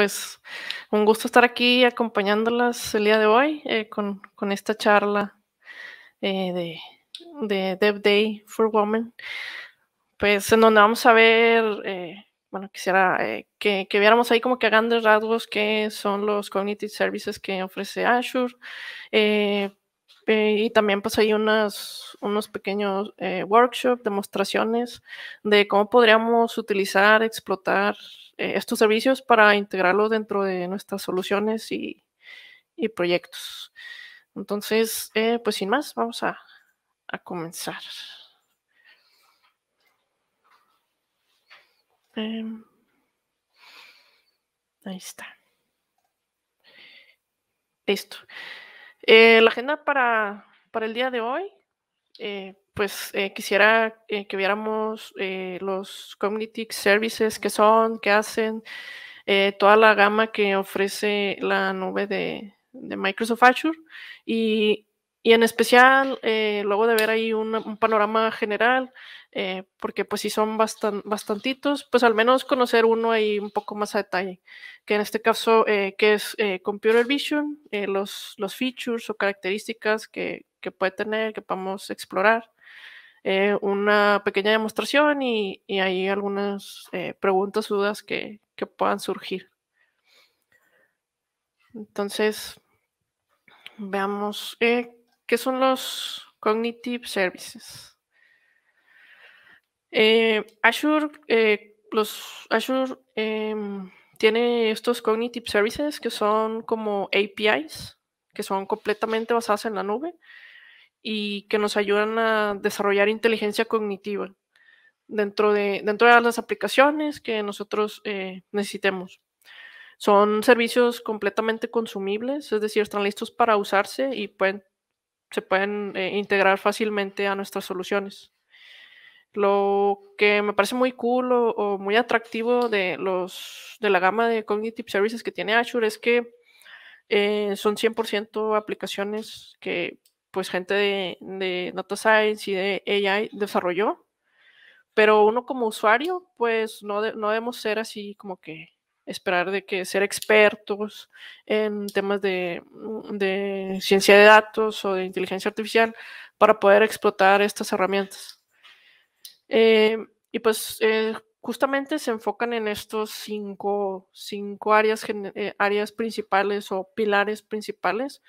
pues un gusto estar aquí acompañándolas el día de hoy eh, con, con, esta charla eh, de, de Dev Day for Women, pues en donde vamos a ver, eh, bueno, quisiera que, que, viéramos ahí como que a grandes rasgos qué son los cognitive services que ofrece Azure. y también pues hay unas, unos pequeños workshops, demostraciones de cómo podríamos utilizar, explotar eh, estos servicios para integrarlos dentro de nuestras soluciones y, proyectos. Entonces, eh, pues sin más, vamos a, comenzar. Em, ahí está. Listo. Eh, la agenda para, para el día de hoy eh, pues eh, quisiera eh, que viéramos los community services que son, que hacen, toda la gama que ofrece la nube de, de Microsoft Azure y y en especial, eh, luego de ver ahí un panorama general, eh, porque pues si son bastan, bastantitos, pues al menos conocer uno ahí un poco más a detalle, que en este caso, eh, que es Computer Vision, los, los features o características que, que puede tener, que podemos explorar, una pequeña demostración y, y ahí algunas preguntas, dudas que, puedan surgir. Entonces, veamos. ¿Qué son los Cognitive Services? Eh, Azure, eh, los em, tiene estos Cognitive Services que son como APIs, que son completamente basadas en la nube y que nos ayudan a desarrollar inteligencia cognitiva dentro de, dentro de las aplicaciones que nosotros eh, necesitemos. Son servicios completamente consumibles, es decir, están listos para usarse y pueden se pueden eh, integrar fácilmente a nuestras soluciones. Lo que me parece muy cool o, muy atractivo de, los, de la gama de Cognitive Services que tiene Azure es que eh, son 100% aplicaciones que pues gente de, de, Data Science y de AI desarrolló, pero uno como usuario pues no, no debemos ser así como que esperar de que ser expertos en temas mm, de, ciencia de datos o de inteligencia artificial para poder explotar estas herramientas. Eh, y pues eh, justamente se enfocan en estos cinco, áreas, eh, áreas principales o pilares principales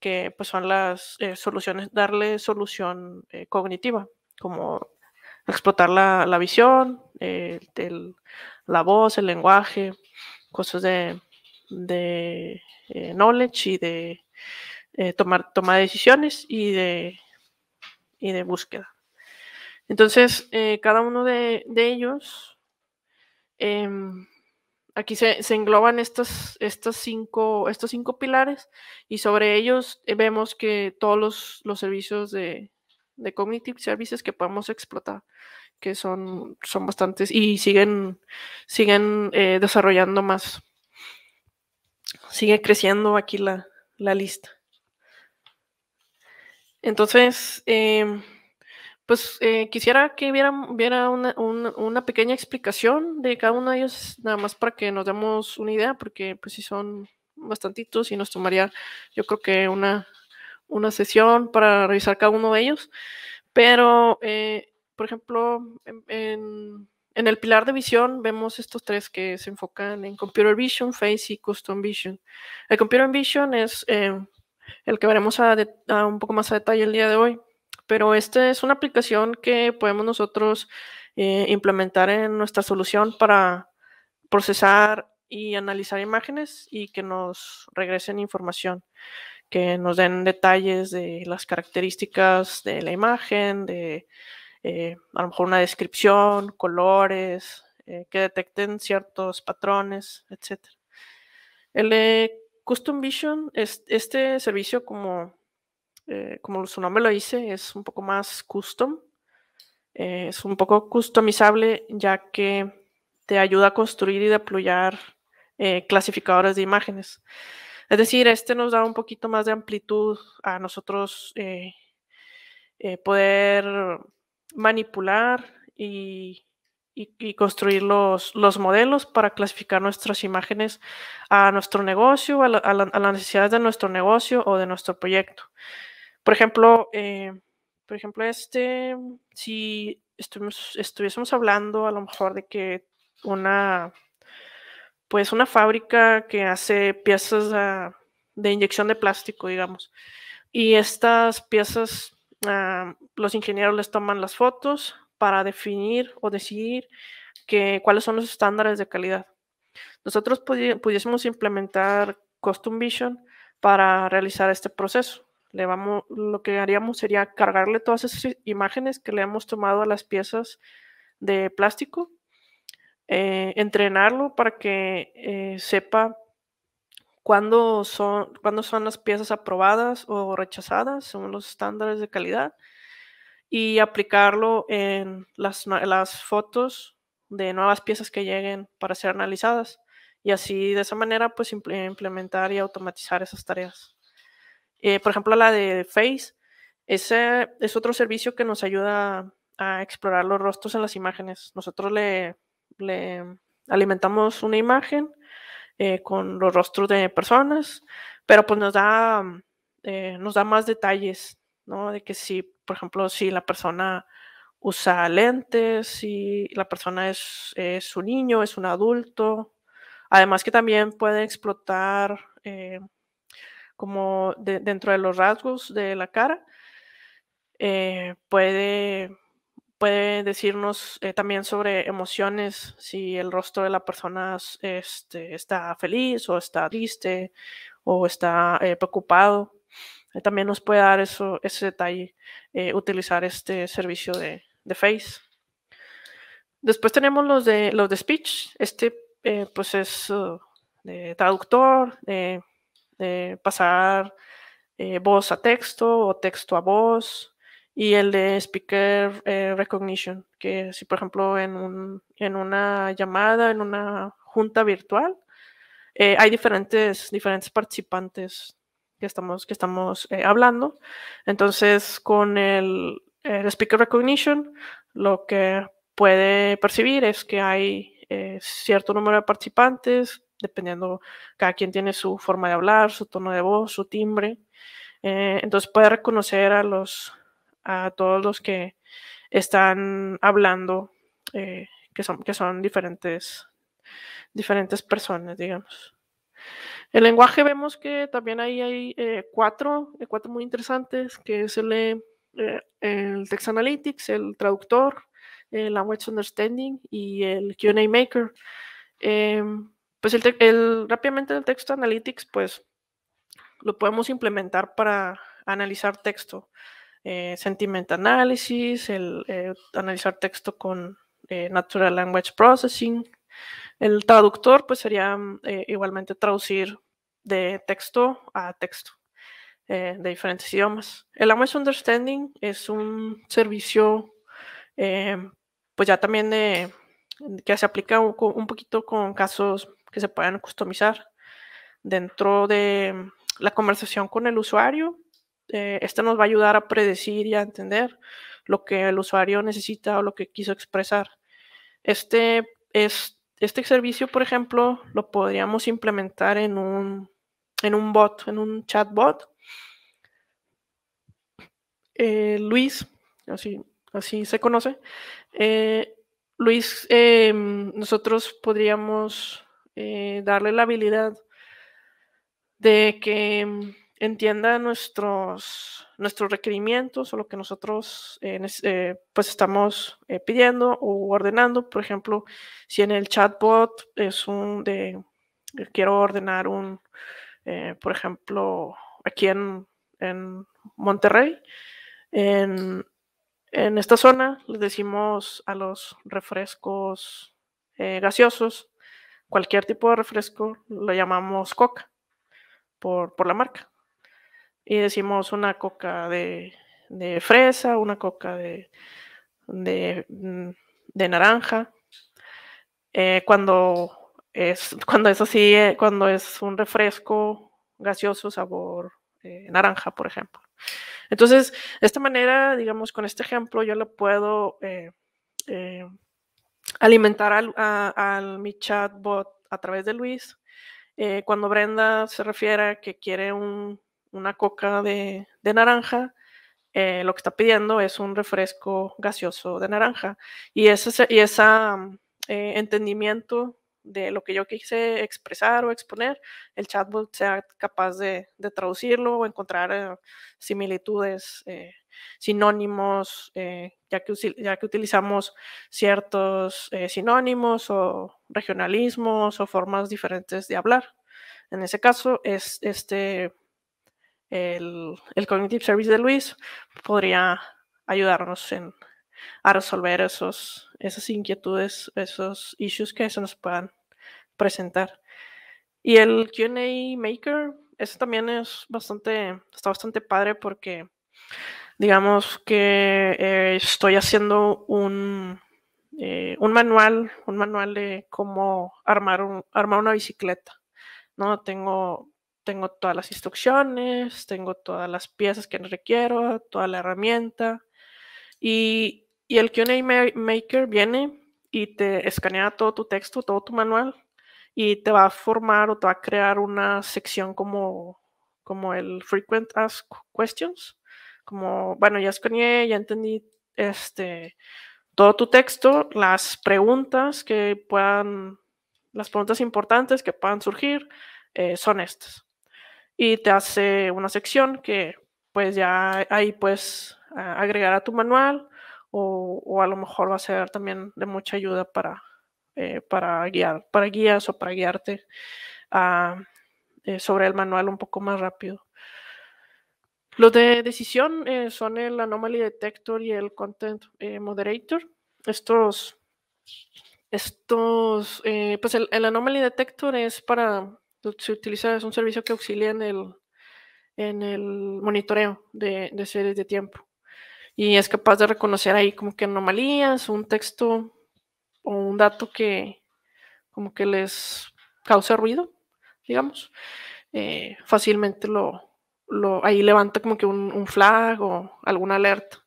que pues son las soluciones, darle solución cognitiva, como explotar la, visión, la voz, el lenguaje, cosas de, eh, knowledge y de eh, tomar toma de decisiones y de, y de búsqueda. Entonces, eh, cada uno de, ellos, em, aquí se, engloban estos, estas cinco, estos cinco pilares y sobre ellos vemos que todos los, servicios de, de Cognitive Services que podemos explotar que son, son bastantes y siguen, siguen eh, desarrollando más. Sigue creciendo aquí la, lista. Entonces, em, pues eh, quisiera que viera, una, pequeña explicación de cada uno de ellos, nada más para que nos demos una idea, porque pues sí son bastantitos y nos tomaría yo creo que una, sesión para revisar cada uno de ellos. Pero eh, por ejemplo, en, el pilar de visión vemos estos tres que se enfocan en Computer Vision, Face y Custom Vision. El Computer Vision es eh, el que veremos un poco más a detalle el día de hoy, pero esta es una aplicación que podemos nosotros eh, implementar en nuestra solución para procesar y analizar imágenes y que nos regresen información, que nos den detalles de las características de la imagen, de eh, a lo mejor una descripción, colores, eh, que detecten ciertos patrones, etc. El Custom Vision, es, este servicio, como, eh, como su nombre lo dice, es un poco más custom, es un poco customizable ya que te ayuda a construir y deployar clasificadores de imágenes. Es decir, este nos da un poquito más de amplitud a nosotros poder manipular y, construir los, modelos para clasificar nuestras imágenes a nuestro negocio, a, la, las necesidades de nuestro negocio o de nuestro proyecto. Por ejemplo, eh, por ejemplo, este, si estuviésemos hablando a lo mejor de que una, pues una fábrica que hace piezas ah, de inyección de plástico, digamos, y estas piezas los ingenieros les toman las fotos para definir o decidir que, cuáles son los estándares de calidad. Nosotros pudiésemos implementar Custom Vision para realizar este proceso. lo que haríamos sería cargarle todas esas imágenes que le hemos tomado a las piezas de plástico, eh, entrenarlo para que eh, sepa cuándo son, cuándo son las piezas aprobadas o rechazadas según los estándares de calidad y aplicarlo en las, las fotos de nuevas piezas que lleguen para ser analizadas y así de esa manera pues implementar y automatizar esas tareas. Eh, por ejemplo, la de Face, ese es otro servicio que nos ayuda a explorar los rostros en las imágenes. Nosotros le, le mm, alimentamos una imagen eh, con los rostros de personas, pero pues nos da, mm, eh, nos da más detalles, ¿no? De que si, por ejemplo, si la persona usa lentes, si la persona es, es un niño, es un adulto, además que también puede explotar eh, como dentro de los rasgos de la cara, puede Puede decirnos eh, también sobre emociones, si el rostro de la persona este, está feliz o está triste o está eh, preocupado. Eh, también nos puede dar eso, ese detalle, utilizar este servicio de, Face. Después tenemos los de, los de speech. Este pues es uh, de traductor, de pasar voz a texto o texto a voz y el de speaker eh, recognition, que si por ejemplo en, un, en, una llamada, en una junta virtual, eh, hay diferentes, diferentes participantes que estamos, que estamos eh, hablando. Entonces, con el, el, speaker recognition, lo que puede percibir es que hay cierto número de participantes, dependiendo, cada quien tiene su forma de hablar, su tono de voz, su timbre. entonces puede reconocer a los a todos los que están hablando, eh, que, son, que son diferentes, diferentes personas, digamos. El lenguaje vemos que también ahí hay eh, cuatro, eh, cuatro muy interesantes, que es el, el Text Analytics, el traductor, el Language Understanding y el QA Maker. pues el, el, rápidamente el Text Analytics, pues lo podemos implementar para analizar texto. Eh, sentiment analysis, el eh, analizar texto con eh, natural language processing. El traductor, pues sería mm, igualmente traducir de texto a texto de diferentes idiomas. El language understanding es un servicio, pues ya también que se aplica un, un poquito con casos que se puedan customizar dentro de mm, la conversación con el usuario esto eh, este nos va a ayudar a predecir y a entender lo que el usuario necesita o lo que quiso expresar. Este, es, este servicio, por ejemplo, lo podríamos implementar en un, en un bot, en un chatbot. Eh, Luis, así, así se conoce. Eh, Luis, nosotros podríamos darle la habilidad de que entienda nuestros, nuestros requerimientos o lo que nosotros eh, eh, pues estamos eh, pidiendo o ordenando. Por ejemplo, si en el chatbot es un de, quiero ordenar un, por ejemplo, aquí en, en Monterrey, en, en, esta zona le decimos a los refrescos gaseosos, cualquier tipo de refresco lo llamamos coca por, por la marca y decimos una coca de, fresa, una coca de, de, mm, naranja. Eh, cuando, es, cuando así, eh, cuando es un refresco gaseoso sabor eh, naranja, por ejemplo. Entonces, de esta manera, digamos, con este ejemplo, yo le puedo alimentar al, a, a, mi chatbot a través de Luis. cuando Brenda se refiere a que quiere un una coca de, naranja, eh, lo que está pidiendo es un refresco gaseoso de naranja. Y ese y esa, mm, eh, entendimiento de lo que yo quise expresar o exponer, el chatbot sea capaz de, traducirlo o encontrar eh, similitudes, sinónimos, ya, que, ya que utilizamos ciertos sinónimos o regionalismos o formas diferentes de hablar. En ese caso, es, este el, el Cognitive Service de Luis podría ayudarnos en, a resolver esos, esas inquietudes, esos issues que se nos puedan presentar. Y el QA Maker, eso también es bastante, está bastante padre porque digamos que eh, estoy haciendo un, eh, un manual, un manual de cómo armar, un, armar una bicicleta. ¿no? Tengo tengo todas las instrucciones, tengo todas las piezas que requiero, toda la herramienta. Y, y el QA Maker viene y te escanea todo tu texto, todo tu manual, y te va a formar o te va a crear una sección como, como el Frequent Ask Questions. Como, bueno, ya escaneé, ya entendí este, todo tu texto, las preguntas que puedan, las preguntas importantes que puedan surgir eh, son estas y te hace una sección que pues ya ahí puedes ah, agregar a tu manual o, o a lo mejor va a ser también de mucha ayuda para, eh, para, guiar, para guías o para guiarte ah, eh, sobre el manual un poco más rápido. Los de decisión eh, son el Anomaly Detector y el Content Moderator. Estos, estos pues el Anomaly Detector es para se utiliza, es un servicio que auxilia en el, en el monitoreo de, series de tiempo. Y es capaz de reconocer ahí como que anomalías, un texto o un dato que como que les cause ruido, digamos. Eh, fácilmente lo, lo, ahí levanta como que un, flag o alguna alerta.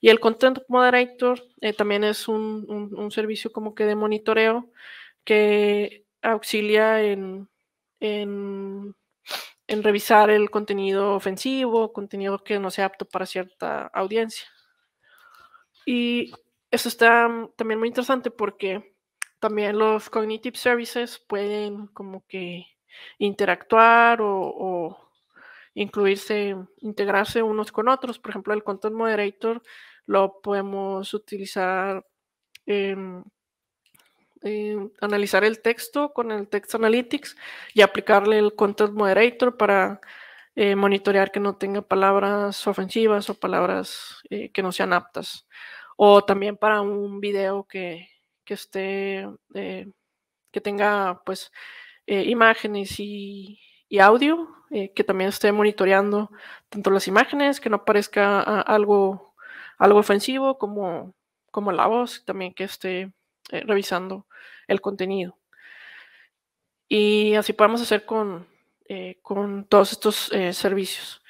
Y el Content Moderator eh, también es un servicio como que de monitoreo que auxilia en en, revisar el contenido ofensivo, contenido que no sea apto para cierta audiencia. Y eso está mm, también muy interesante porque también los cognitive services pueden como que interactuar o, incluirse, integrarse unos con otros. Por ejemplo, el content moderator lo podemos utilizar en... Eh, analizar el texto con el Text Analytics y aplicarle el Content Moderator para eh, monitorear que no tenga palabras ofensivas o palabras eh, que no sean aptas. O también para un video que, esté, que tenga pues imágenes y, audio, que también esté monitoreando tanto las imágenes, que no aparezca ah, algo, algo ofensivo como, como la voz, también que esté eh, revisando el contenido. Y así podemos hacer con, eh, con todos estos eh, servicios.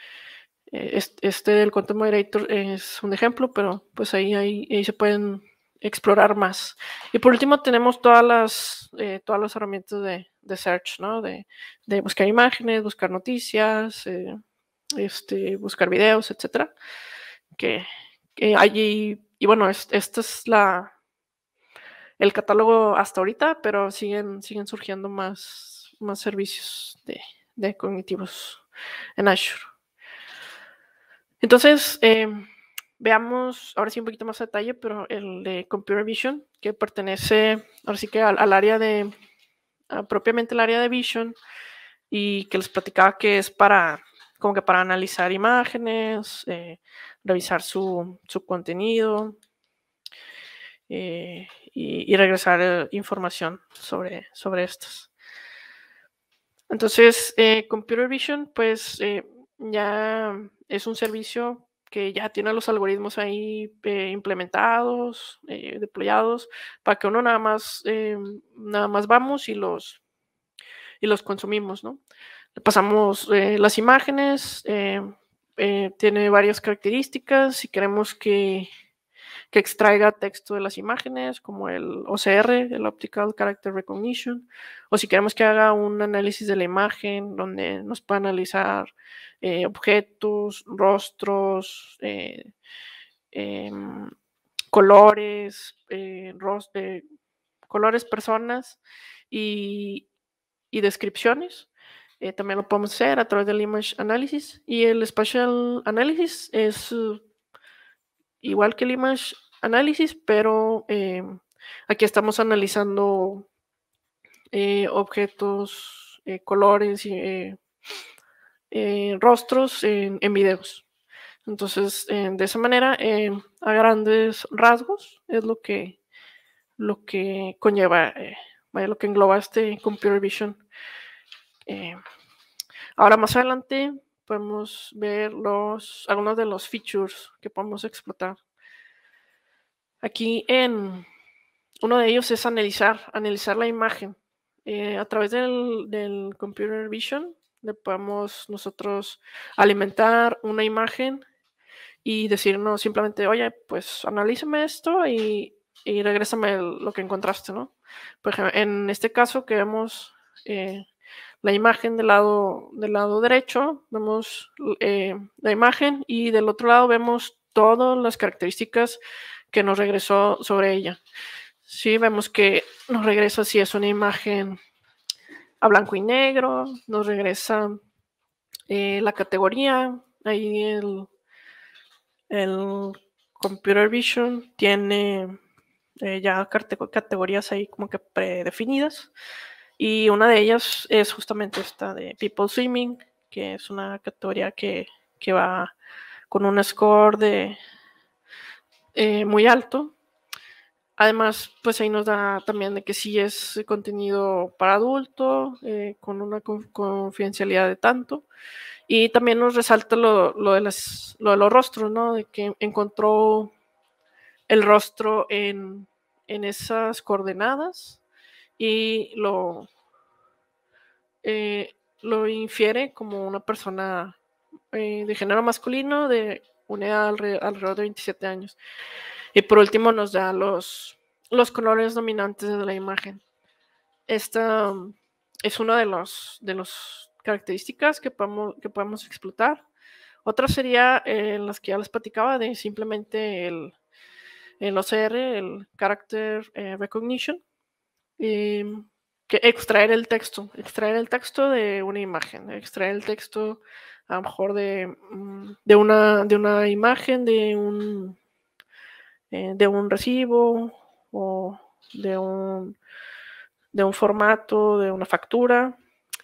este del Content Moderator es un ejemplo, pero pues ahí, ahí, se pueden explorar más. Y por último tenemos todas las, todas las herramientas de, de search, ¿no? De, buscar imágenes, buscar noticias, este, buscar videos, etcétera. Que, allí, y bueno, esta es la, el catálogo hasta ahorita, pero siguen, siguen surgiendo más, más servicios de, cognitivos en Azure. Entonces, em, veamos ahora sí un poquito más a detalle, pero el de Computer Vision, que pertenece ahora sí que al, área de, propiamente el área de Vision, y que les platicaba que es para, como que para analizar imágenes, eh, revisar su, contenido, eh, y, regresar eh, información sobre, sobre estos. Entonces, eh, Computer Vision, pues eh, ya es un servicio que ya tiene los algoritmos ahí implementados, deployados, para que uno nada más, nada más vamos y los, y los consumimos, ¿no? pasamos las imágenes, tiene varias características, si queremos que, que extraiga texto de las imágenes, como el OCR, el Optical Character Recognition, o si queremos que haga un análisis de la imagen, donde nos pueda analizar eh, objetos, rostros, eh, em, colores, eh, colores, personas y, descripciones. también lo podemos hacer a través del image analysis y el spatial analysis es igual que el image Analysis, pero eh, aquí estamos analizando eh, objetos, eh, colores colores, rostros en, videos. Entonces, de esa manera, a grandes rasgos, es lo que, lo que conlleva, lo que engloba este Computer Vision. ahora más adelante podemos ver los, algunos de los features que podemos explotar. Aquí en uno de ellos es analizar, analizar la imagen. Eh, a través del, Computer Vision le podemos nosotros alimentar una imagen y decirnos simplemente, oye, pues analízame esto y, y regrésame lo que encontraste, ¿no? Por en este caso que vemos eh, la imagen del lado, del lado derecho, vemos eh, la imagen y del otro lado vemos todas las características que nos regresó sobre ella. Sí, vemos que nos regresa si es una imagen a blanco y negro, nos regresa eh, la categoría, ahí el, Computer Vision tiene eh, ya categorías ahí como que predefinidas. Y una de ellas es justamente esta de People Swimming, que es una categoría que, que va con un score de eh, muy alto. Además, pues ahí nos da también de que sí es contenido para adulto, eh, con una confidencialidad de tanto. Y también nos resalta lo, lo, de las, lo de los rostros, ¿no? De que encontró el rostro en, en esas coordenadas y lo, eh, lo infiere como una persona eh, de género masculino de una edad alrededor de 27 años. Y por último nos da los, los colores dominantes de la imagen. Esta mm, es una de las de los características que podemos, que podemos explotar. Otra sería eh, las que ya les platicaba de simplemente el, el OCR, el Character Recognition. Mm, que extraer el texto, extraer el texto de una imagen, extraer el texto a lo mejor de, mm, una, de una imagen, de un, eh, de un recibo o de un, de un formato, de una factura,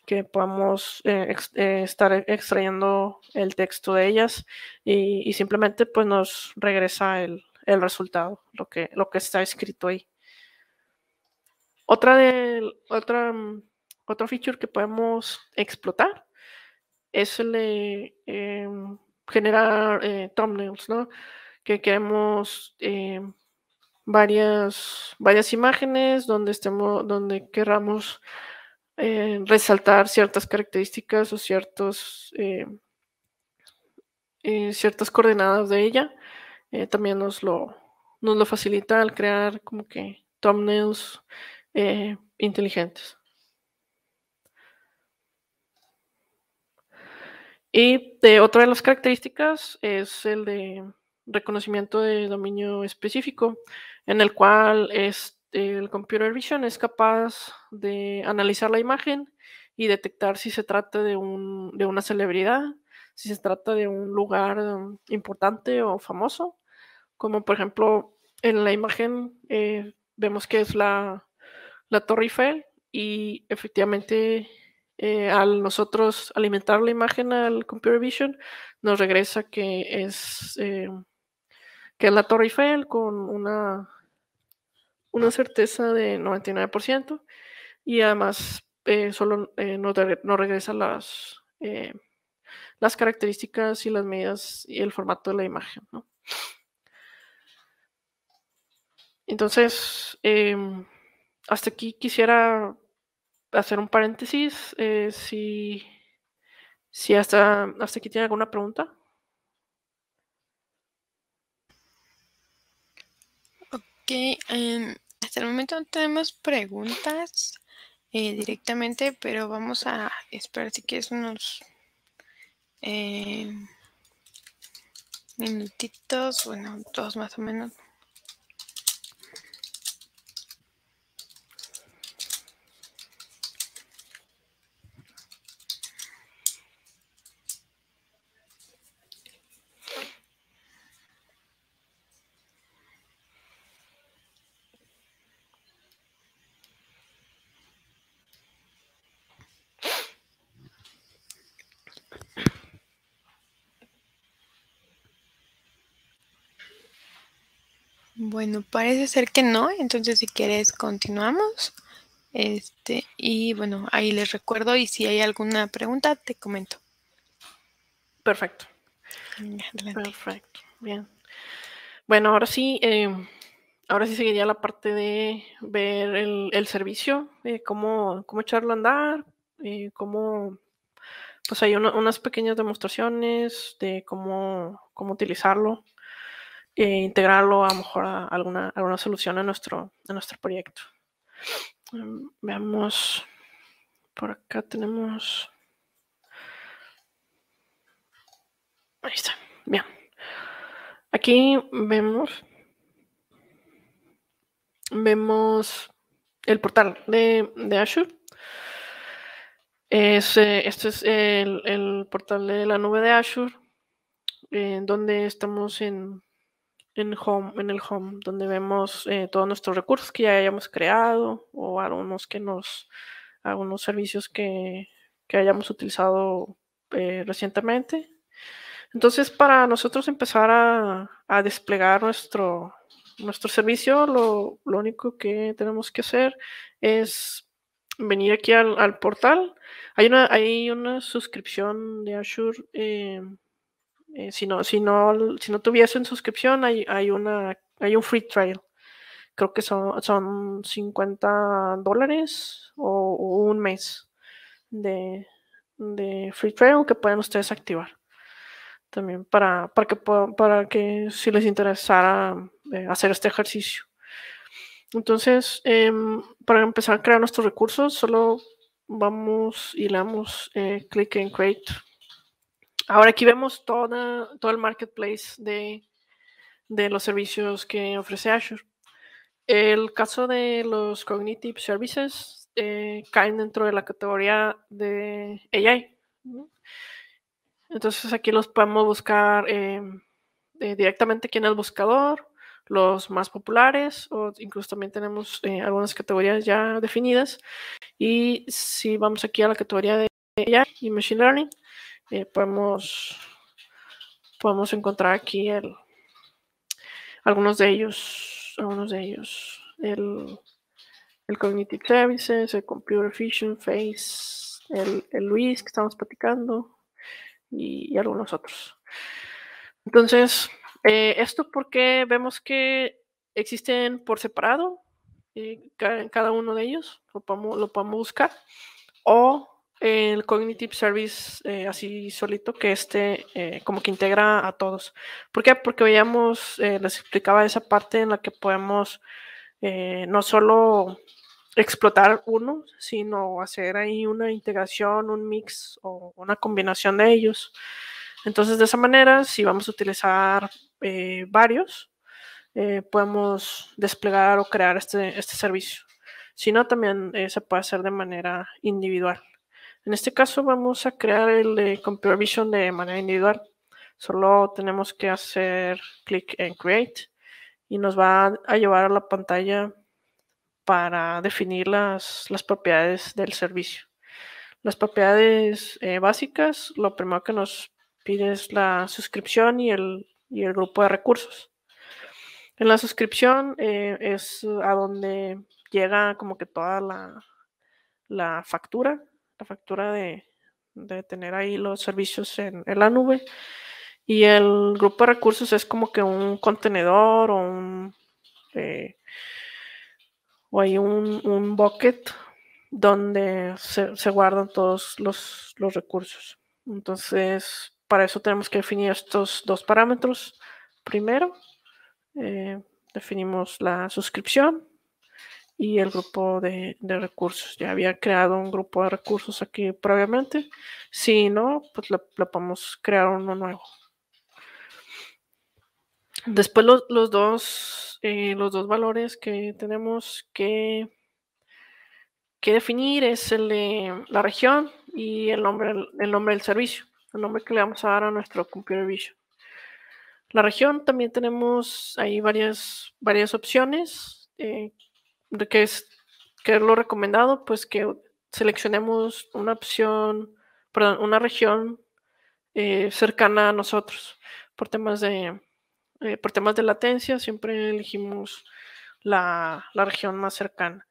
que podamos eh, eh, estar extrayendo el texto de ellas y, simplemente pues nos regresa el, el resultado, lo que, lo que está escrito ahí. Otra otra, mm, feature que podemos explotar es el de eh, generar eh, thumbnails, ¿no? Que queremos eh, varias, varias imágenes donde estemos, donde queramos resaltar ciertas características o ciertos ciertas coordenadas de ella. también nos lo, nos lo facilita al crear como que thumbnails eh, inteligentes. Y otra de las características es el de reconocimiento de dominio específico, en el cual este, el computer vision es capaz de analizar la imagen y detectar si se trata de, una celebridad, si se trata de un lugar um, importante o famoso, como por ejemplo en la imagen eh, vemos que es la la Torre Eiffel y efectivamente eh, al nosotros alimentar la imagen al computer vision nos regresa que es eh, que la Torre Eiffel con una una certeza de 99% y además eh, solo nos, regresa las las características y las medidas y el formato de la imagen entonces em, hasta aquí quisiera hacer un paréntesis. Eh, si, hasta, hasta aquí tiene alguna pregunta. Ok, em, hasta el momento no tenemos preguntas eh, directamente, pero vamos a esperar si quieres unos em, minutitos, bueno, dos más o menos. Bueno, parece ser que no, entonces si quieres continuamos. Este, y bueno, ahí les recuerdo y si hay alguna pregunta te comento. Perfecto. Perfecto, bien. Bueno, ahora sí, em, ahora sí seguiría la parte de ver el, servicio, cómo, cómo echarlo a andar, eh, cómo, pues hay unas pequeñas demostraciones de cómo, cómo utilizarlo. Eh, integrarlo a lo mejor a alguna, alguna solución a nuestro, a nuestro proyecto. Em, veamos, por acá tenemos... Ahí está, bien. Aquí vemos, vemos el portal de, de Azure. Eh, este es el, portal de la nube de Azure, en eh, donde estamos en, en, home, en el home, donde vemos eh, todos nuestros recursos que ya hayamos creado o algunos que nos, algunos servicios que, hayamos utilizado eh, recientemente. Entonces, para nosotros empezar a, desplegar nuestro, nuestro servicio, lo, único que tenemos que hacer es venir aquí al, portal. Hay una, hay una suscripción de Azure. Eh, eh, si, no, si, no, tuviesen suscripción, hay, una, hay un free trial. Creo que son, son 50 dólares o, un mes de, free trial que pueden ustedes activar. También para, para, que, para que si les interesara eh, hacer este ejercicio. Entonces, em, para empezar a crear nuestros recursos, solo vamos y le damos eh, clic en Create Ahora aquí vemos toda, todo el marketplace de, los servicios que ofrece Azure. El caso de los Cognitive Services eh, caen dentro de la categoría de AI. Entonces aquí los podemos buscar em, eh, directamente aquí en el buscador, los más populares, o incluso también tenemos eh, algunas categorías ya definidas. Y si vamos aquí a la categoría de AI y Machine Learning, eh, podemos, podemos encontrar aquí el, algunos de ellos, algunos de ellos, el, el Cognitive Services, el Computer Vision, Face, el, el Luis que estamos platicando y, algunos otros. Entonces, eh, esto porque vemos que existen por separado en eh, cada uno de ellos, lo lo podemos buscar, o el Cognitive Service eh, así solito, que este eh, como que integra a todos. ¿Por qué? Porque veíamos, eh, les explicaba esa parte en la que podemos no solo explotar uno, sino hacer ahí una integración, un mix o una combinación de ellos. Entonces, de esa manera, si vamos a utilizar varios, podemos desplegar o crear este, este servicio. Si no, también se puede hacer de manera individual. En este caso vamos a crear el eh, Computer Vision de manera individual. Solo tenemos que hacer clic en Create y nos va a llevar a la pantalla para definir las, propiedades del servicio. Las propiedades eh, básicas, lo primero que nos pide es la suscripción y el, grupo de recursos. En la suscripción eh, es a donde llega como que toda la, la factura la factura de, tener ahí los servicios en, la nube. Y el grupo de recursos es como que un contenedor o un eh, o hay un, un, bucket donde se, guardan todos los, recursos. Entonces, para eso tenemos que definir estos dos parámetros. Primero, eh, definimos la suscripción y el grupo de, recursos. Ya había creado un grupo de recursos aquí previamente. Si no, pues lo podemos crear uno nuevo. Después los, dos, eh, los dos valores que tenemos que, que definir es el de la región y el nombre, el nombre del servicio, el nombre que le vamos a dar a nuestro computer vision. La región también tenemos ahí varias, varias opciones. Eh, de que es, que lo recomendado, pues que seleccionemos una opción, perdón, una región eh, cercana a nosotros. Por temas de, eh, por temas de latencia, siempre elegimos la, la región más cercana.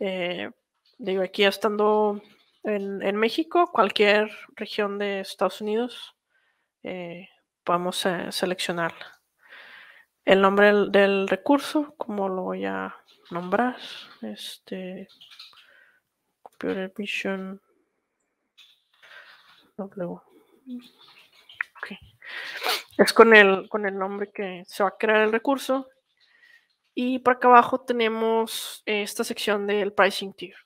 Eh, digo, aquí estando en, en, México, cualquier región de Estados Unidos, podemos a seleccionarla. El nombre del, recurso, como lo voy a nombrar. Este. computer vision mission. Okay. Es con el, con el nombre que se va a crear el recurso. Y por acá abajo tenemos esta sección del pricing tier.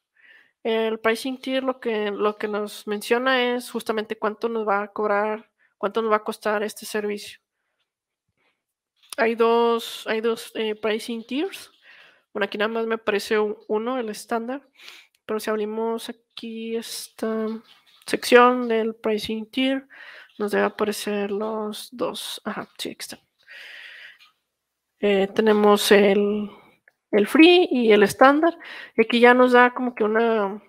El pricing tier lo que, lo que nos menciona es justamente cuánto nos va a cobrar, cuánto nos va a costar este servicio. Hay dos, hay dos eh, pricing tiers. Bueno, aquí nada más me aparece uno, el estándar. Pero si abrimos aquí esta sección del pricing tier, nos debe aparecer los dos. Ajá, sí, aquí están. Eh, tenemos el, free y el estándar. Y aquí ya nos da como que una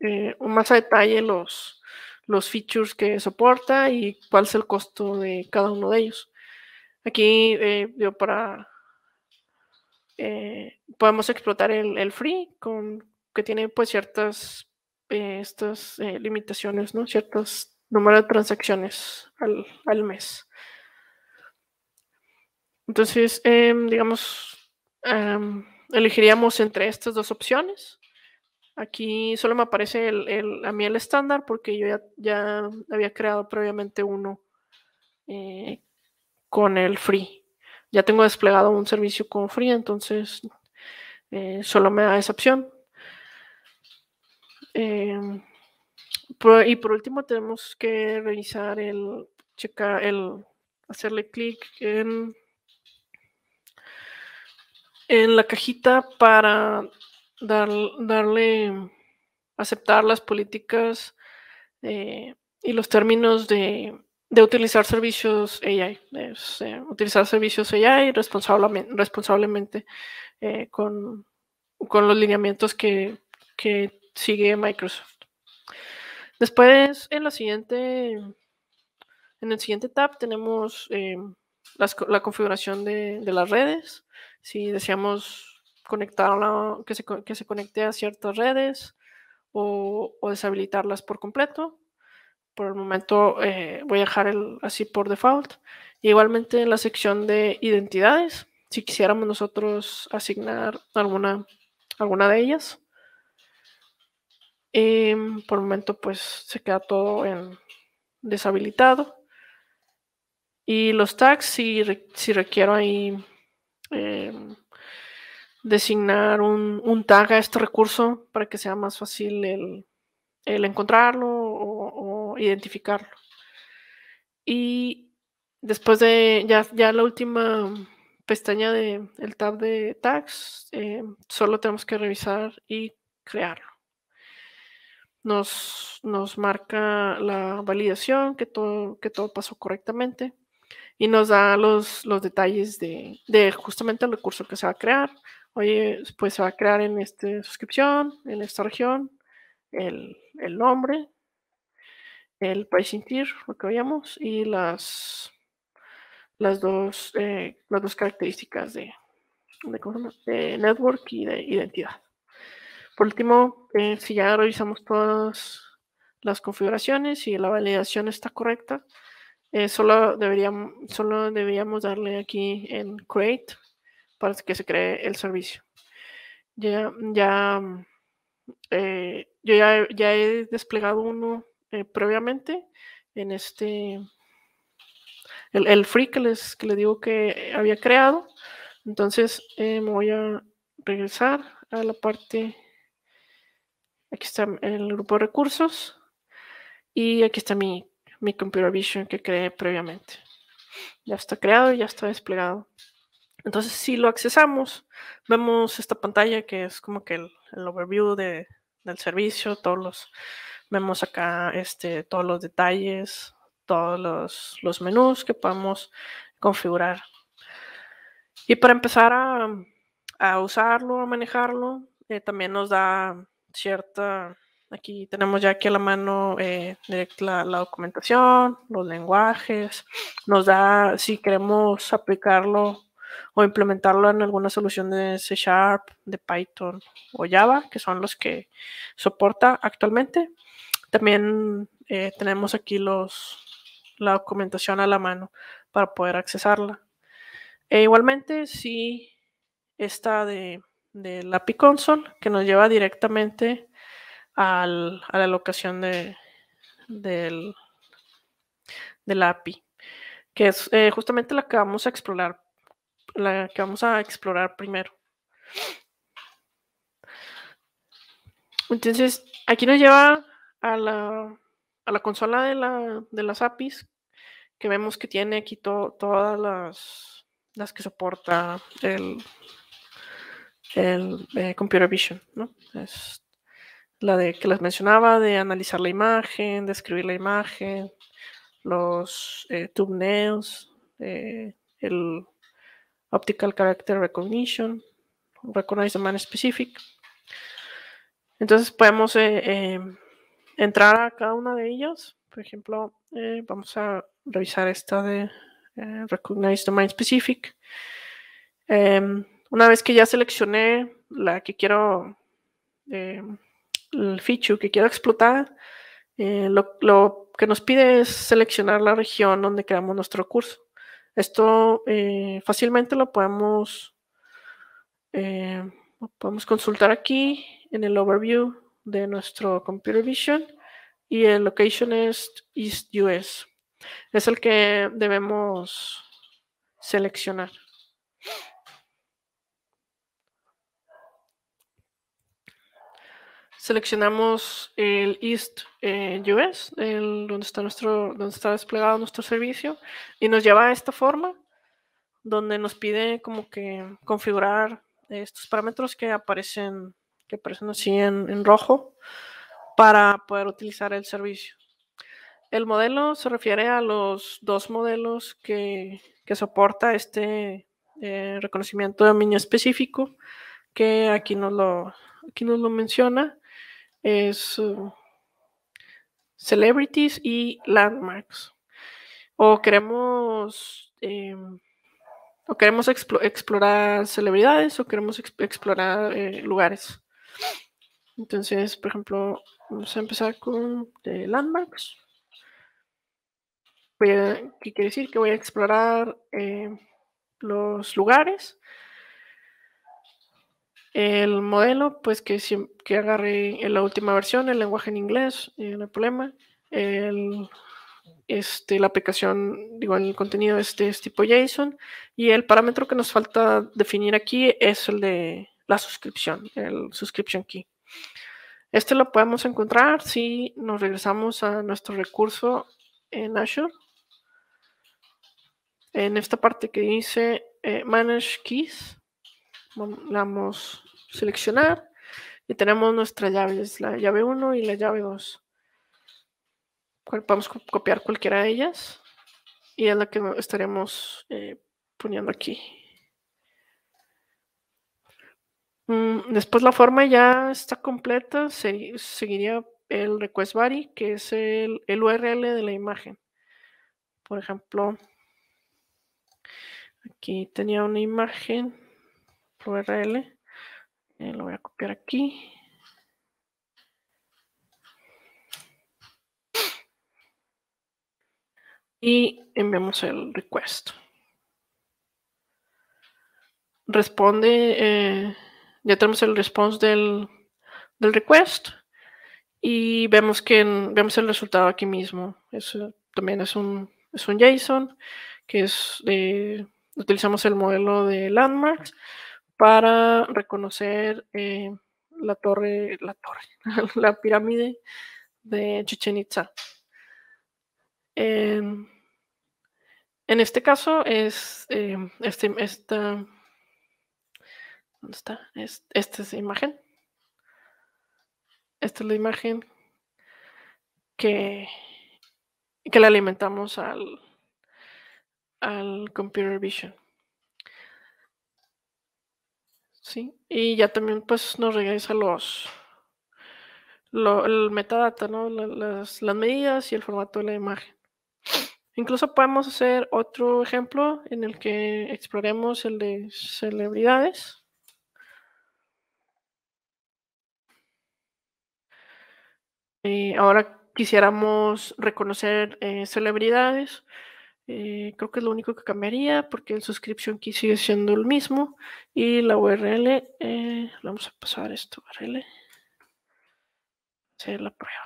eh, más a detalle los, los features que soporta y cuál es el costo de cada uno de ellos. Aquí, yo eh, para eh, podemos explotar el, free con que tiene pues ciertas eh, estas eh, limitaciones, ¿no? Ciertos números de transacciones al, mes. Entonces, em, digamos, elegiríamos entre estas dos opciones. Aquí solo me aparece el, a mí el estándar porque yo ya, ya había creado previamente uno con el free ya tengo desplegado un servicio con Free, entonces eh, solo me da esa opción. Em, y por último tenemos que revisar el, checar el, hacerle clic en, en la cajita para dar, darle, aceptar las políticas eh, y los términos de de utilizar servicios AI, eh, utilizar servicios AI responsablemente, eh, con, los lineamientos que, sigue Microsoft. Después, en la siguiente, en el siguiente tab tenemos eh, la configuración de, las redes. Si deseamos conectarla, que se, que se conecte a ciertas redes o deshabilitarlas por completo por el momento eh, voy a dejar el, así por default. igualmente en la sección de identidades, si quisiéramos nosotros asignar alguna, alguna de ellas. Em, por el momento pues se queda todo en deshabilitado. Y los tags, si, requiero ahí em, designar un, tag a este recurso para que sea más fácil el, encontrarlo o identificarlo. Y después de ya, la última pestaña del el tab de tags, eh, solo tenemos que revisar y crearlo. Nos, marca la validación, que todo, que todo pasó correctamente y nos da los, detalles de, justamente el recurso que se va a crear. Oye, pues se va a crear en esta suscripción, en esta región, el, el nombre, el pricing lo que veíamos, y las, las, dos, eh, las dos características de, network y de identidad. Por último, eh, si ya revisamos todas las configuraciones y la validación está correcta, eh, solo, deberíamos, solo deberíamos darle aquí en create para que se cree el servicio. Ya, ya, yo ya, ya he desplegado uno eh, previamente en este, el, free que les, que le digo que había creado. Entonces eh, me voy a regresar a la parte, aquí está el grupo de recursos y aquí está mi, mi computer vision que creé previamente. Ya está creado y ya está desplegado. Entonces, si lo accesamos, vemos esta pantalla que es como que el, el overview de, del servicio, todos los, Vemos acá este, todos los detalles, todos los, los menús que podemos configurar. Y para empezar a, a usarlo, a manejarlo, eh, también nos da cierta... Aquí tenemos ya aquí a la mano eh, la, la, documentación, los lenguajes. Nos da, si queremos aplicarlo o implementarlo en alguna solución de C Sharp, de Python o Java, que son los que soporta actualmente. También eh, tenemos aquí los, la documentación a la mano para poder accesarla. E igualmente, sí, esta de, de la API console que nos lleva directamente a la locación de, del, API, que es eh, justamente la que vamos a explorar, la que vamos a explorar primero. Entonces, aquí nos lleva a la, consola de, la, de las APIs, que vemos que tiene aquí todas las, las, que soporta el, el eh, Computer Vision, Es la de que les mencionaba, de analizar la imagen, describir la imagen, los eh, thumbnails, eh, el Optical Character Recognition, Recognize the Man Specific. Entonces podemos eh, em, entrar a cada una de ellas. Por ejemplo, eh, vamos a revisar esta de eh, Recognize Domain Specific. Em, una vez que ya seleccioné la que quiero, em, el feature que quiero explotar, eh, lo, que nos pide es seleccionar la región donde creamos nuestro curso. Esto fácilmente lo podemos, lo podemos consultar aquí en el overview de nuestro computer vision y el location es East US. Es el que debemos seleccionar. Seleccionamos el East eh, US, donde, está nuestro, donde está desplegado nuestro servicio, y nos lleva a esta forma, donde nos pide como que configurar estos parámetros que aparecen que aparecen así en, rojo para poder utilizar el servicio. El modelo se refiere a los dos modelos que, soporta este eh, reconocimiento de dominio específico, que aquí nos lo, lo menciona, es uh, Celebrities y Landmarks. O queremos, em, o queremos explorar celebridades o queremos explorar eh, lugares. Entonces, por ejemplo, vamos a empezar con landmarks. Voy ¿Qué quiere decir? Que voy a explorar eh, los lugares. El modelo, pues que, que agarre en la última versión, el lenguaje en inglés, eh, no hay problema. El, este, la aplicación, digo, el contenido este es tipo JSON. Y el parámetro que nos falta definir aquí es el de la suscripción, el subscription key. Este lo podemos encontrar si nos regresamos a nuestro recurso en Azure. En esta parte que dice eh, Manage Keys, vamos a seleccionar y tenemos nuestras llaves, la llave 1 y la llave 2. Podemos copiar cualquiera de ellas y es la que estaremos eh, poniendo aquí. Mm, después la forma ya está completa, seguiría el request body, que es el, URL de la imagen. Por ejemplo, aquí tenía una imagen, URL, eh, lo voy a copiar aquí. Y enviamos el request. Responde... Eh, ya tenemos el response del, request y vemos que vemos el resultado aquí mismo. Eso también es un, un JSON que es utilizamos el modelo de landmarks para reconocer eh, la torre, la torre, la pirámide de Chichen Itza. en este caso es eh, este, esta ¿Dónde está? Es, esta es la imagen. Esta es la imagen que, que le alimentamos al, al computer vision. Sí, y ya también pues nos regresa los el metadata, ¿no? Las, las, medidas y el formato de la imagen. Incluso podemos hacer otro ejemplo en el que exploremos el de celebridades. Eh, ahora quisiéramos reconocer eh, celebridades. Eh, creo que es lo único que cambiaría porque el suscripción key sigue siendo el mismo y la URL, vamos a pasar esto URL, hacer la prueba.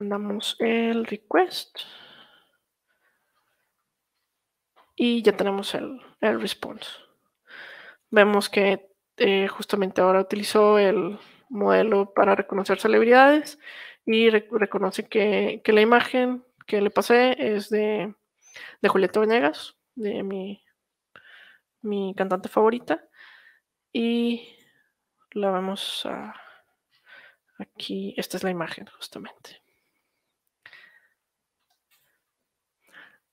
damos el request y ya tenemos el, response. Vemos que eh, justamente ahora utilizó el modelo para reconocer celebridades y reconoce que, la imagen que le pasé es de, de Julieta Venegas, de mi, mi cantante favorita. Y la vemos a, aquí. Esta es la imagen, justamente.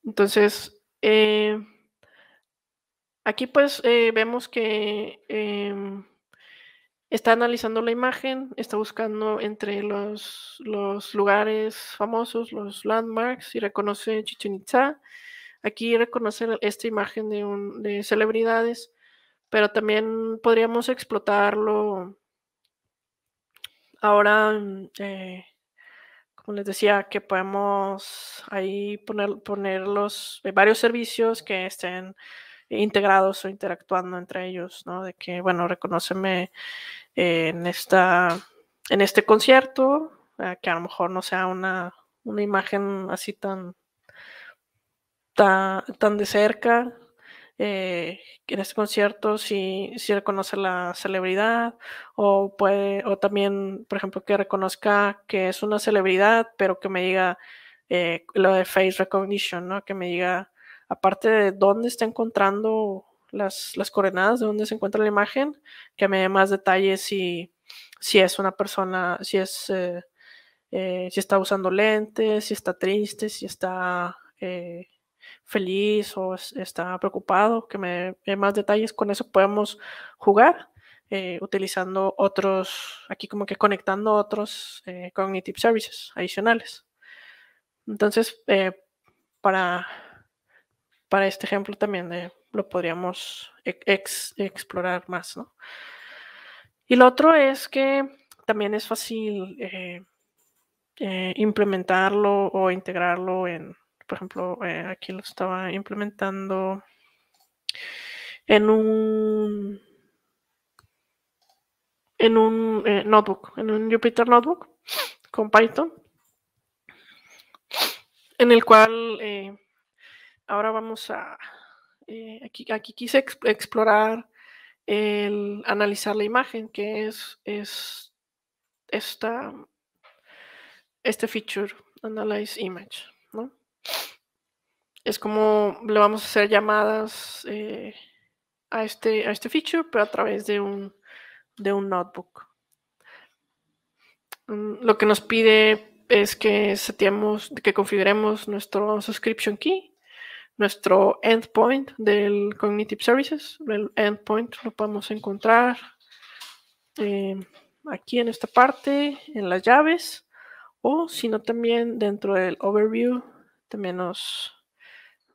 Entonces, eh, aquí pues eh, vemos que em, está analizando la imagen, está buscando entre los, los lugares famosos, los landmarks, y reconoce Chichen Itza. Aquí reconoce esta imagen de, un, de celebridades, pero también podríamos explotarlo ahora mm, eh, pues, les decía, que podemos ahí poner, poner los, eh, varios servicios que estén integrados o interactuando entre ellos, ¿no? De que, bueno, reconoceme en, esta, en este concierto, eh, que a lo mejor no sea una, imagen así tan, tan de cerca, eh, en este concierto si, reconoce la celebridad o puede, o también, por ejemplo, que reconozca que es una celebridad, pero que me diga eh, lo de face recognition, ¿no? Que me diga, aparte de dónde está encontrando las, las coordenadas, de dónde se encuentra la imagen, que me dé más detalles si, si es una persona, si es... Eh, si está usando lentes, si está triste, si está feliz o está preocupado, que me dé más detalles. Con eso podemos jugar eh, utilizando otros, aquí como que conectando otros eh, cognitive services adicionales. Entonces, eh, para, para este ejemplo también lo podríamos e, explorar más. ¿no? Y lo otro es que también es fácil implementarlo o integrarlo en por ejemplo, eh, aquí lo estaba implementando en un en un eh, notebook, en un Jupyter Notebook con Python, en el cual eh, ahora vamos a, aquí, aquí, quise explorar el analizar la imagen, que es, es esta, este feature, Analyze Image, ¿no? es como le vamos a hacer llamadas eh, a, este, a este feature, pero a través de un, de un notebook. Mm, lo que nos pide es que que configuremos nuestro subscription key, nuestro endpoint del Cognitive Services. El endpoint lo podemos encontrar eh, aquí en esta parte, en las llaves, o si no también dentro del overview, también nos,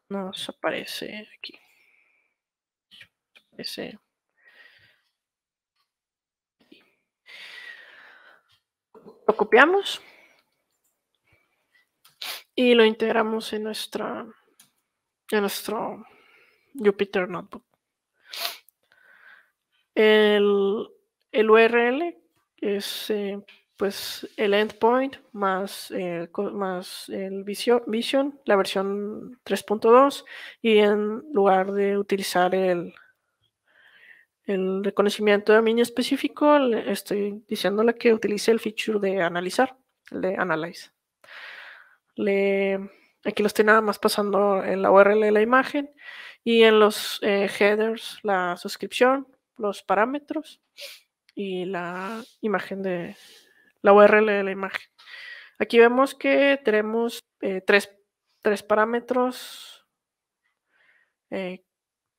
nos aparece aquí. Lo copiamos y lo integramos en nuestra en nuestro Jupyter Notebook. El, el URL es eh, pues el endpoint más, eh, más el vision, la versión 3.2, y en lugar de utilizar el, el reconocimiento de dominio específico, le estoy diciéndole que utilice el feature de analizar, el de analyze. Le, aquí lo estoy nada más pasando en la URL de la imagen y en los eh, headers la suscripción, los parámetros y la imagen de, la URL de la imagen. Aquí vemos que tenemos eh, tres, parámetros, eh,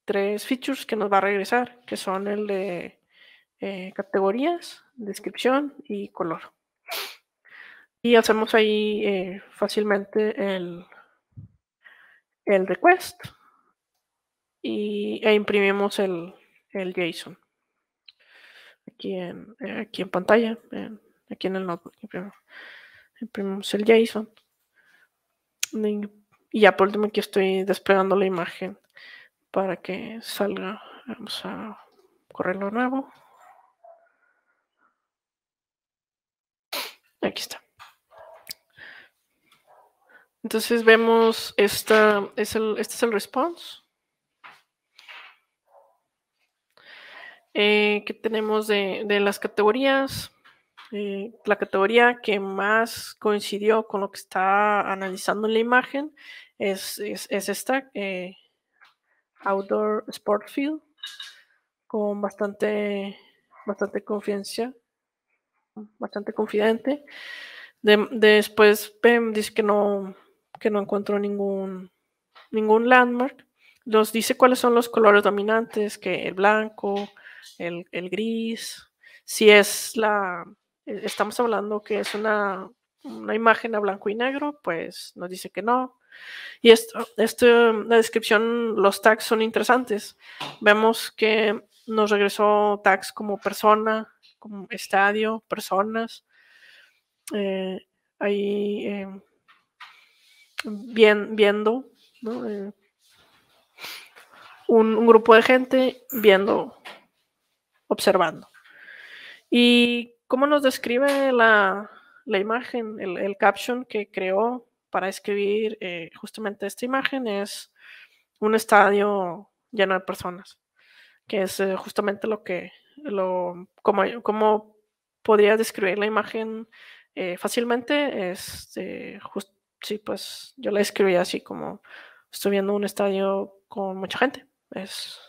tres features que nos va a regresar, que son el de eh, categorías, descripción y color. Y hacemos ahí fácilmente el, el request y, e imprimimos el, el JSON aquí en, aquí en pantalla aquí en el notebook. Imprimimos el JSON. Y ya por último aquí estoy desplegando la imagen para que salga. Vamos a correrlo nuevo. Aquí está. Entonces vemos esta, es el, este es el response. Eh, que tenemos de, de las categorías. Eh, la categoría que más coincidió con lo que está analizando en la imagen es, esta, eh, Outdoor Sport Field, con bastante, bastante confianza, bastante confidente. después Pem dice que no, que no encontró ningún, ningún landmark. Nos dice cuáles son los colores dominantes, que el blanco, el gris, si es la, eh, estamos hablando que es una, una, imagen a blanco y negro, pues nos dice que no. Y esto, esto, mm, la descripción, los tags son interesantes. Vemos que nos regresó tags como persona, como estadio, personas. Eh, ahí bien, eh, viendo, un, un grupo de gente viendo, observando. Y ¿Cómo nos describe la, imagen? El, caption que creó para escribir eh, justamente esta imagen es un estadio lleno de personas, que es eh, justamente lo que, lo, como, podría describir la imagen eh, fácilmente, es, este, sí, pues yo la escribí así como estoy viendo un estadio con mucha gente. Es,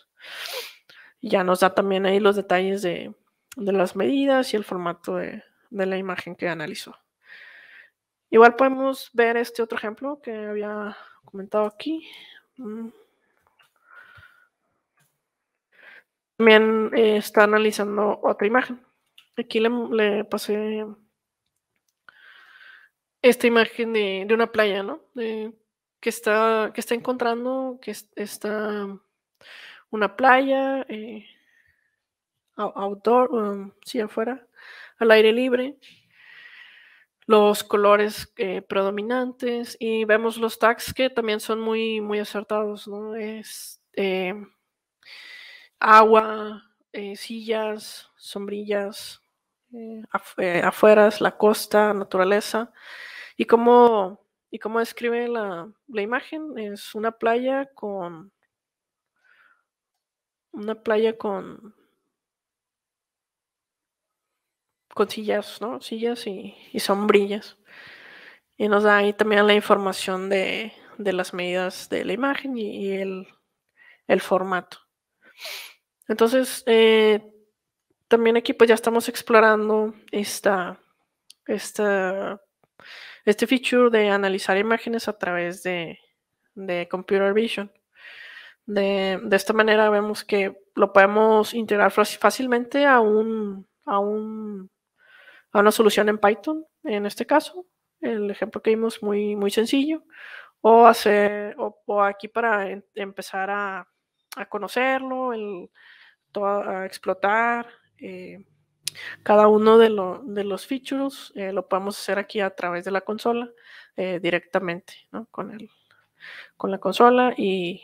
ya nos da también ahí los detalles de de las medidas y el formato de, la imagen que analizó. Igual podemos ver este otro ejemplo que había comentado aquí. Mm. También eh, está analizando otra imagen. Aquí le, pasé esta imagen de, una playa, ¿no? que, está, que está encontrando, que está una playa, eh, outdoor, um, sí, afuera, al aire libre, los colores eh, predominantes y vemos los tags que también son muy, muy acertados, ¿no? Es eh, agua, eh, sillas, sombrillas, afueras, la costa, naturaleza y cómo, y cómo describe la, la imagen, es una playa con una playa con con sillas, Sillas y, sombrillas. Y nos da ahí también la información de, las medidas de la imagen y, el, formato. Entonces, eh, también aquí pues, ya estamos explorando esta, este feature de analizar imágenes a través de, Computer Vision. De, de, esta manera vemos que lo podemos integrar fácilmente a un, a un una solución en Python, en este caso, el ejemplo que vimos muy, muy sencillo, o, hacer, o, aquí para em, empezar a, conocerlo, el, a explotar. Eh, cada uno de, de los features eh, lo podemos hacer aquí a través de la consola eh, directamente con, el, con la consola y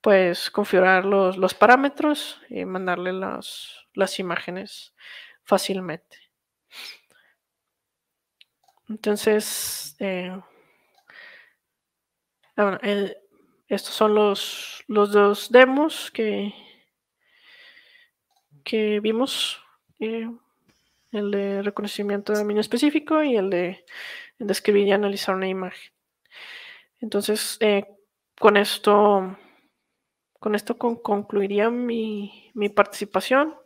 pues configurar los, parámetros y mandarle las, las imágenes fácilmente. Entonces, eh, ah, estos son los, dos demos que, que vimos. Eh, el de reconocimiento de dominio específico y el de describir y analizar una imagen. Entonces, eh, con esto, con esto concluiría mi participación.